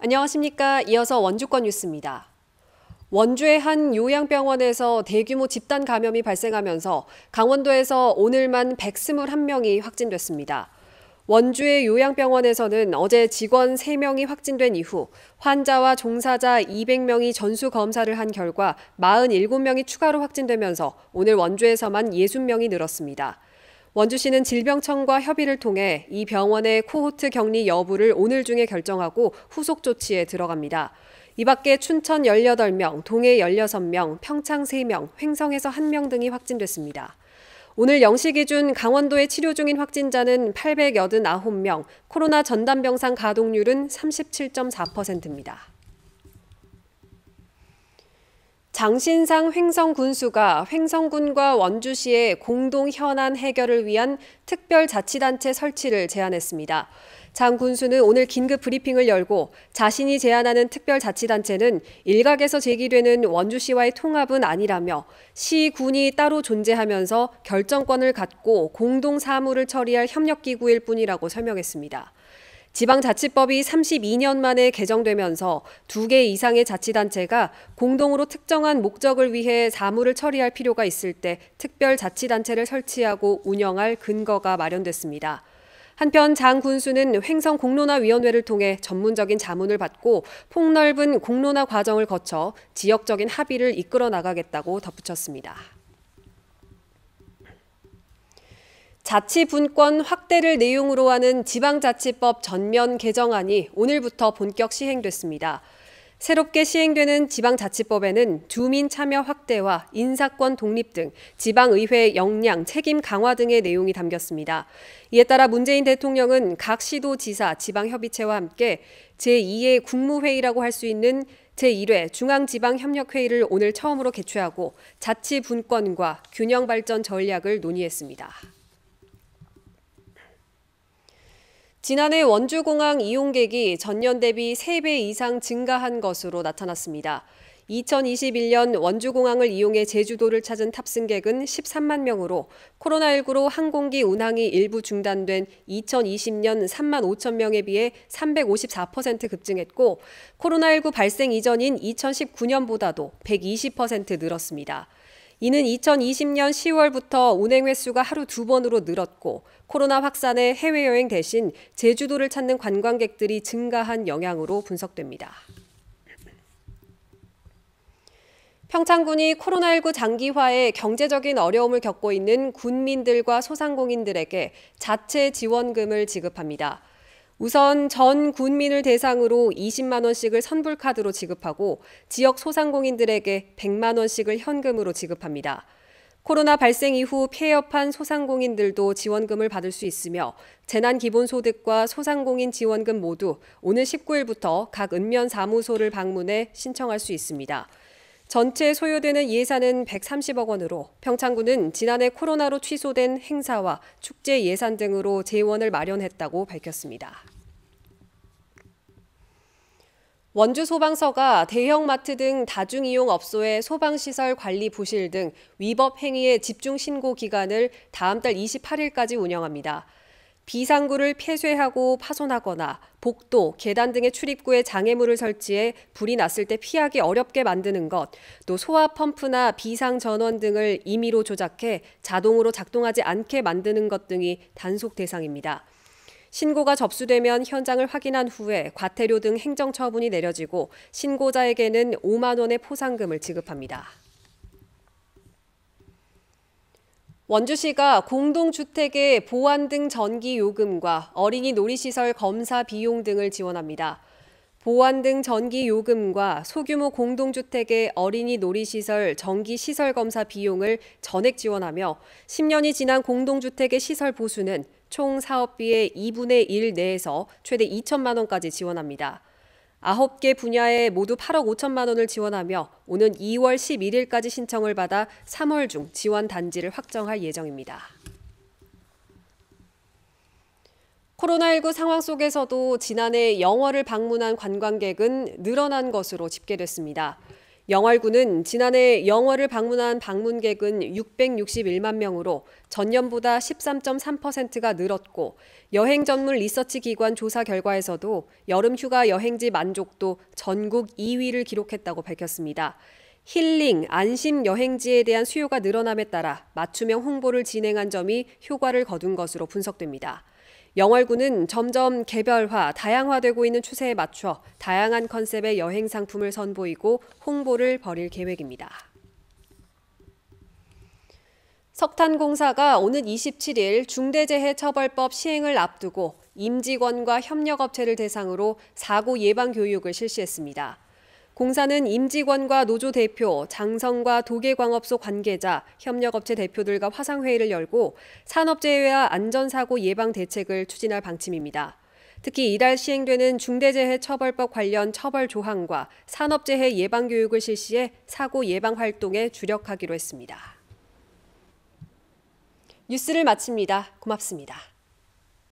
안녕하십니까. 이어서 원주권 뉴스입니다. 원주의 한 요양병원에서 대규모 집단 감염이 발생하면서 강원도에서 오늘만 121명이 확진됐습니다. 원주의 요양병원에서는 어제 직원 3명이 확진된 이후 환자와 종사자 200명이 전수 검사를 한 결과 47명이 추가로 확진되면서 오늘 원주에서만 60명이 늘었습니다. 원주시는 질병청과 협의를 통해 이 병원의 코호트 격리 여부를 오늘 중에 결정하고 후속 조치에 들어갑니다. 이 밖에 춘천 18명, 동해 16명, 평창 3명, 횡성에서 1명 등이 확진됐습니다. 오늘 0시 기준 강원도에 치료 중인 확진자는 889명, 코로나 전담 병상 가동률은 37.4%입니다. 장신상 횡성군수가 횡성군과 원주시의 공동 현안 해결을 위한 특별자치단체 설치를 제안했습니다. 장 군수는 오늘 긴급 브리핑을 열고 자신이 제안하는 특별자치단체는 일각에서 제기되는 원주시와의 통합은 아니라며 시, 군이 따로 존재하면서 결정권을 갖고 공동 사무를 처리할 협력기구일 뿐이라고 설명했습니다. 지방자치법이 32년 만에 개정되면서 두 개 이상의 자치단체가 공동으로 특정한 목적을 위해 사무를 처리할 필요가 있을 때 특별자치단체를 설치하고 운영할 근거가 마련됐습니다. 한편 장 군수는 횡성 공론화위원회를 통해 전문적인 자문을 받고 폭넓은 공론화 과정을 거쳐 지역적인 합의를 이끌어 나가겠다고 덧붙였습니다. 자치분권 확대를 내용으로 하는 지방자치법 전면 개정안이 오늘부터 본격 시행됐습니다. 새롭게 시행되는 지방자치법에는 주민 참여 확대와 인사권 독립 등 지방의회 역량 책임 강화 등의 내용이 담겼습니다. 이에 따라 문재인 대통령은 각 시도 지사 지방협의체와 함께 제2의 국무회의라고 할 수 있는 제1회 중앙지방협력회의를 오늘 처음으로 개최하고 자치분권과 균형발전 전략을 논의했습니다. 지난해 원주공항 이용객이 전년 대비 3배 이상 증가한 것으로 나타났습니다. 2021년 원주공항을 이용해 제주도를 찾은 탑승객은 13만 명으로 코로나19로 항공기 운항이 일부 중단된 2020년 3만 5천 명에 비해 354% 급증했고 코로나19 발생 이전인 2019년보다도 120% 늘었습니다. 이는 2020년 10월부터 운행 횟수가 하루 두 번으로 늘었고 코로나 확산에 해외여행 대신 제주도를 찾는 관광객들이 증가한 영향으로 분석됩니다. 평창군이 코로나19 장기화에 경제적인 어려움을 겪고 있는 군민들과 소상공인들에게 자체 지원금을 지급합니다. 우선 전 군민을 대상으로 20만 원씩을 선불 카드로 지급하고 지역 소상공인들에게 100만 원씩을 현금으로 지급합니다. 코로나 발생 이후 폐업한 소상공인들도 지원금을 받을 수 있으며 재난 기본소득과 소상공인 지원금 모두 오늘 19일부터 각 읍면 사무소를 방문해 신청할 수 있습니다. 전체 소요되는 예산은 130억 원으로 평창군은 지난해 코로나로 취소된 행사와 축제 예산 등으로 재원을 마련했다고 밝혔습니다. 원주 소방서가 대형마트 등 다중이용 업소의 소방시설 관리 부실 등 위법 행위의 집중 신고 기간을 다음 달 28일까지 운영합니다. 비상구를 폐쇄하고 파손하거나 복도, 계단 등의 출입구에 장애물을 설치해 불이 났을 때 피하기 어렵게 만드는 것, 또 소화 펌프나 비상 전원 등을 임의로 조작해 자동으로 작동하지 않게 만드는 것 등이 단속 대상입니다. 신고가 접수되면 현장을 확인한 후에 과태료 등 행정처분이 내려지고 신고자에게는 5만 원의 포상금을 지급합니다. 원주시가 공동주택의 보안 등 전기 요금과 어린이 놀이시설 검사 비용 등을 지원합니다. 보안 등 전기 요금과 소규모 공동주택의 어린이 놀이시설 전기 시설 검사 비용을 전액 지원하며 10년이 지난 공동주택의 시설 보수는 총 사업비의 2분의 1 내에서 최대 2천만 원까지 지원합니다. 아홉 개 분야에 모두 8억 5천만 원을 지원하며 오는 2월 11일까지 신청을 받아 3월 중 지원 단지를 확정할 예정입니다. 코로나19 상황 속에서도 지난해 영월을 방문한 관광객은 늘어난 것으로 집계됐습니다. 영월구는 지난해 영월을 방문한 방문객은 661만 명으로 전년보다 13.3%가 늘었고 여행 전문 리서치 기관 조사 결과에서도 여름 휴가 여행지 만족도 전국 2위를 기록했다고 밝혔습니다. 힐링, 안심 여행지에 대한 수요가 늘어남에 따라 맞춤형 홍보를 진행한 점이 효과를 거둔 것으로 분석됩니다. 영월구는 점점 개별화, 다양화되고 있는 추세에 맞춰 다양한 컨셉의 여행 상품을 선보이고 홍보를 벌일 계획입니다. 석탄공사가 오는 27일 중대재해처벌법 시행을 앞두고 임직원과 협력업체를 대상으로 사고 예방 교육을 실시했습니다. 공사는 임직원과 노조 대표, 장성과 도계광업소 관계자, 협력업체 대표들과 화상회의를 열고 산업재해와 안전사고 예방 대책을 추진할 방침입니다. 특히 이달 시행되는 중대재해처벌법 관련 처벌 조항과 산업재해 예방 교육을 실시해 사고 예방 활동에 주력하기로 했습니다. 뉴스를 마칩니다. 고맙습니다.